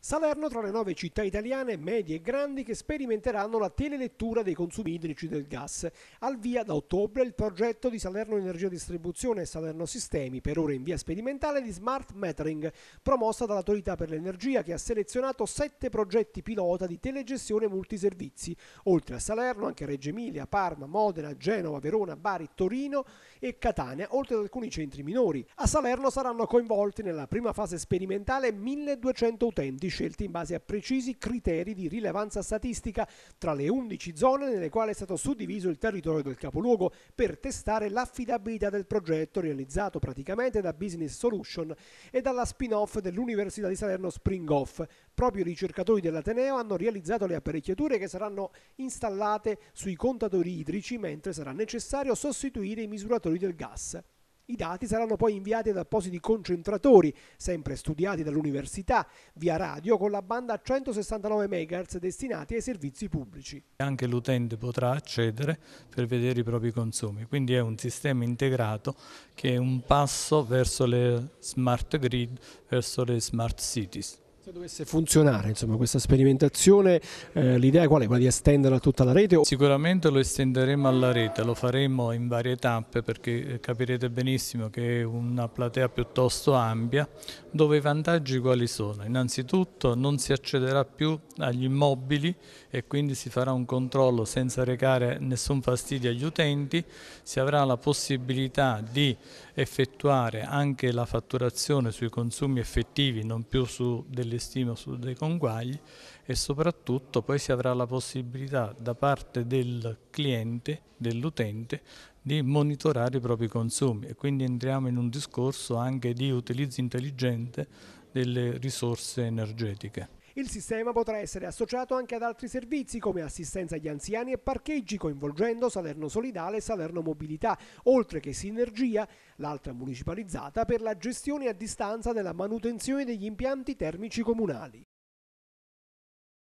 Salerno tra le nove città italiane, medie e grandi, che sperimenteranno la telelettura dei consumi idrici del gas. Al via da ottobre il progetto di Salerno Energia Distribuzione e Salerno Sistemi, per ora in via sperimentale di smart metering, promossa dall'Autorità per l'Energia che ha selezionato sette progetti pilota di telegestione multiservizi. Oltre a Salerno, anche Reggio Emilia, Parma, Modena, Genova, Verona, Bari, Torino e Catania, oltre ad alcuni centri minori. A Salerno saranno coinvolti nella prima fase sperimentale 1200 utenti scelti in base a precisi criteri di rilevanza statistica tra le 11 zone nelle quali è stato suddiviso il territorio del capoluogo per testare l'affidabilità del progetto realizzato praticamente da Business Solution e dalla spin-off dell'Università di Salerno Spring Off. Proprio i ricercatori dell'Ateneo hanno realizzato le apparecchiature che saranno installate sui contatori idrici mentre sarà necessario sostituire i misuratori del gas. I dati saranno poi inviati ad appositi concentratori, sempre studiati dall'università, via radio con la banda a 169 MHz destinati ai servizi pubblici. Anche l'utente potrà accedere per vedere i propri consumi, quindi è un sistema integrato che è un passo verso le smart grid, verso le smart cities progetto dovesse funzionare, insomma, questa sperimentazione, eh, l'idea qual è? Quella di estenderla a tutta la rete? Sicuramente lo estenderemo alla rete, lo faremo in varie tappe perché eh, capirete benissimo che è una platea piuttosto ampia, dove i vantaggi quali sono? Innanzitutto non si accederà più agli immobili e quindi si farà un controllo senza recare nessun fastidio agli utenti, si avrà la possibilità di effettuare anche la fatturazione sui consumi effettivi, non più su delle destino su dei conguagli e soprattutto poi si avrà la possibilità da parte del cliente, dell'utente, di monitorare i propri consumi e quindi entriamo in un discorso anche di utilizzo intelligente delle risorse energetiche. Il sistema potrà essere associato anche ad altri servizi come assistenza agli anziani e parcheggi, coinvolgendo Salerno Solidale e Salerno Mobilità, oltre che Sinergia, l'altra municipalizzata, per la gestione a distanza della manutenzione degli impianti termici comunali.